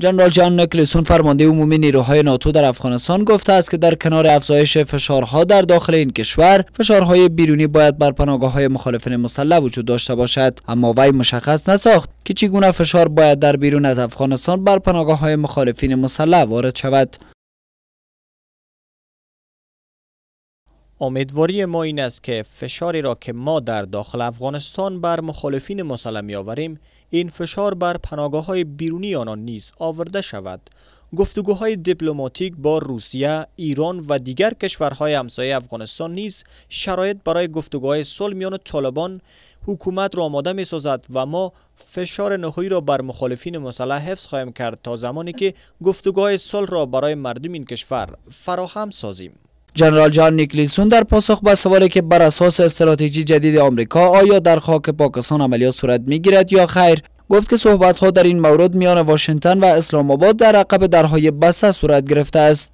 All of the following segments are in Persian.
جنرال جان نکلسون فرمانده عمومی نیروهای ناتو در افغانستان گفته است که در کنار افزایش فشارها در داخل این کشور فشارهای بیرونی باید بر پناهگاه های مخالفین مسلح وجود داشته باشد اما وی مشخص نساخت که چگونه فشار باید در بیرون از افغانستان بر پناهگاه های مخالفین مسلح وارد شود امیدواری ما این است که فشاری را که ما در داخل افغانستان بر مخالفین مسلح آوریم، این فشار بر پناگاه های بیرونی آنان نیز آورده شود گفتگوهای دیپلماتیک با روسیه، ایران و دیگر کشورهای همسایه افغانستان نیز شرایط برای گفتگوهای صلح میان طالبان حکومت را آماده می سازد و ما فشار نهایی را بر مخالفین مسلح حفظ خواهیم کرد تا زمانی که گفتگوهای صلح را برای مردم این کشور فراهم سازیم. جنرال جان نیکلیسون در پاسخ به سوالی که بر اساس استراتژی جدید آمریکا آیا در خاک پاکستان عملیات صورت میگیرد یا خیر گفت که صحبت ها در این مورد میان واشنگتن و اسلام آباد در عقب درهای بسته صورت گرفته است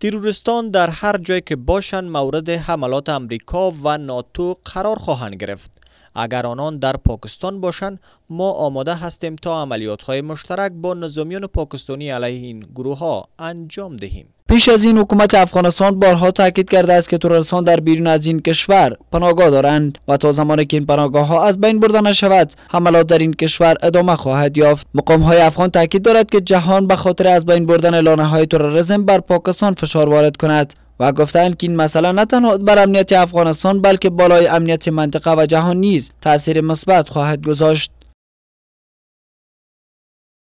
تروریستان در هر جایی که باشند مورد حملات امریکا و ناتو قرار خواهند گرفت اگر آنان در پاکستان باشند ما آماده هستیم تا عملیات های مشترک با نظامیان پاکستانی علیه این گروه ها انجام دهیم پیش از این حکومت افغانستان بارها تاکید کرده است که ترورستان در بیرون از این کشور پناهگاه دارند و تا زمانی که این پناهگاه ها از بین برده نشود حملات در این کشور ادامه خواهد یافت مقام های افغان تاکید دارد که جهان به خاطر از بین بردن لانه های تروریسم بر پاکستان فشار وارد کند و گفتند که این مسئله نه تنها بر امنیت افغانستان بلکه بالای امنیت منطقه و جهان نیز تاثیر مثبت خواهد گذاشت